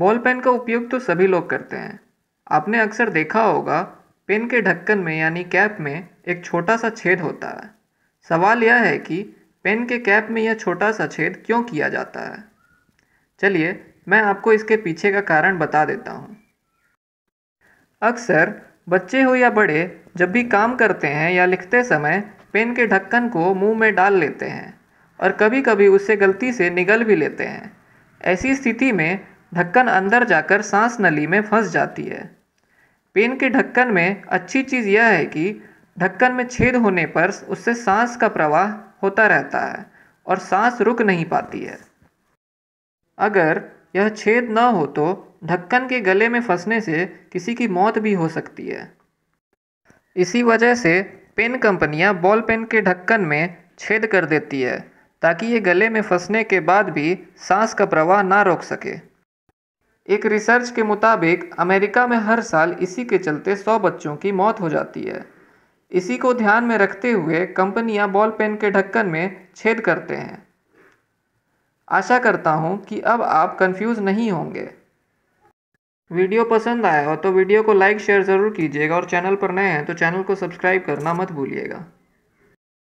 ball pen का उपयोग तो सभी लोग करते हैं आपने अक्सर देखा होगा पेन के ढक्कन में यानी कैप में एक छोटा सा छेद होता है सवाल यह है कि पेन के कैप में यह छोटा सा छेद क्यों किया जाता है चलिए मैं आपको इसके पीछे का कारण बता देता हूँ अक्सर बच्चे हो या बड़े जब भी काम करते हैं या लिखते समय पेन के ढक्कन को मुंह में डाल लेते हैं और कभी कभी उससे गलती से निगल भी लेते हैं ऐसी स्थिति में ढक्कन अंदर जाकर सांस नली में फंस जाती है पेन के ढक्कन में अच्छी चीज़ यह है कि ढक्कन में छेद होने पर उससे सांस का प्रवाह होता रहता है और सांस रुक नहीं पाती है अगर यह छेद न हो तो ढक्कन के गले में फंसने से किसी की मौत भी हो सकती है इसी वजह से पेन कंपनियां बॉल पेन के ढक्कन में छेद कर देती है ताकि ये गले में फंसने के बाद भी सांस का प्रवाह ना रोक सके एक रिसर्च के मुताबिक अमेरिका में हर साल इसी के चलते सौ बच्चों की मौत हो जाती है इसी को ध्यान में रखते हुए कंपनियां बॉल पेन के ढक्कन में छेद करते हैं आशा करता हूँ कि अब आप कंफ्यूज नहीं होंगे वीडियो पसंद आया हो तो वीडियो को लाइक शेयर ज़रूर कीजिएगा और चैनल पर नए हैं तो चैनल को सब्सक्राइब करना मत भूलिएगा